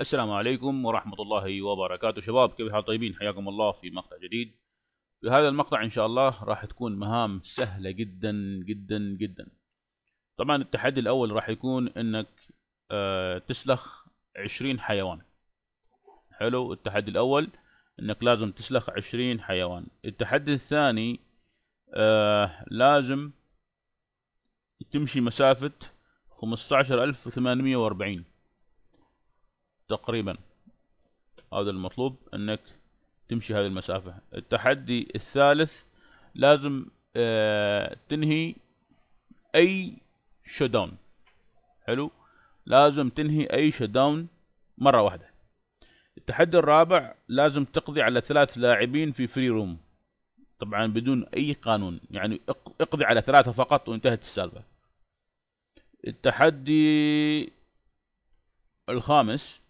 السلام عليكم ورحمة الله وبركاته شباب كيف حال طيبين حياكم الله في مقطع جديد في هذا المقطع إن شاء الله راح تكون مهام سهلة جدا جدا جدا طبعا التحدي الأول راح يكون إنك آه، تسلخ عشرين حيوان حلو التحدي الأول إنك لازم تسلخ عشرين حيوان التحدي الثاني آه، لازم تمشي مسافة خمسة عشر ألف وثمانمية وأربعين تقريبا هذا المطلوب انك تمشي هذه المسافة التحدي الثالث لازم آه، تنهي اي شداون حلو لازم تنهي اي شداون مرة واحدة التحدي الرابع لازم تقضي على ثلاث لاعبين في فري روم طبعا بدون اي قانون يعني اقضي على ثلاثة فقط وانتهت السالفة التحدي الخامس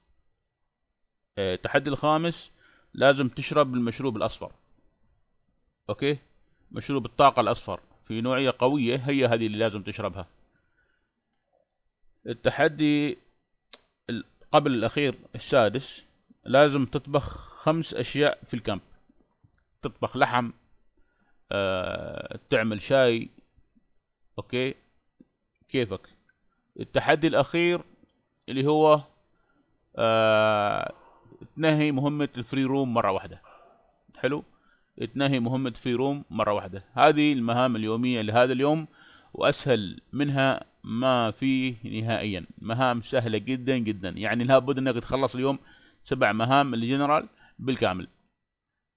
آه، التحدي الخامس لازم تشرب المشروب الاصفر اوكي مشروب الطاقة الاصفر في نوعية قوية هي هذه اللي لازم تشربها التحدي قبل الاخير السادس لازم تطبخ خمس اشياء في الكامب تطبخ لحم أه، تعمل شاي اوكي كيفك التحدي الاخير اللي هو أه، تنهي مهمه الفري روم مره واحده حلو تنهي مهمه فري روم مره واحده هذه المهام اليوميه لهذا اليوم واسهل منها ما فيه نهائيا مهام سهله جدا جدا يعني لابد انك تخلص اليوم سبع مهام الجنرال بالكامل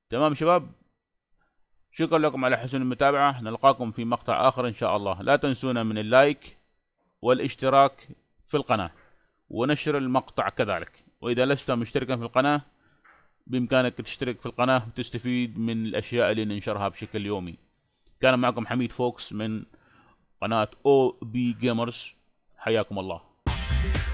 تمام شباب شكرا لكم على حسن المتابعة نلقاكم في مقطع آخر إن شاء الله لا تنسونا من اللايك والاشتراك في القناة ونشر المقطع كذلك واذا لست مشتركا في القناة بامكانك تشترك في القناة وتستفيد من الاشياء اللي ننشرها بشكل يومي كان معكم حميد فوكس من قناة او بي جيمرز حياكم الله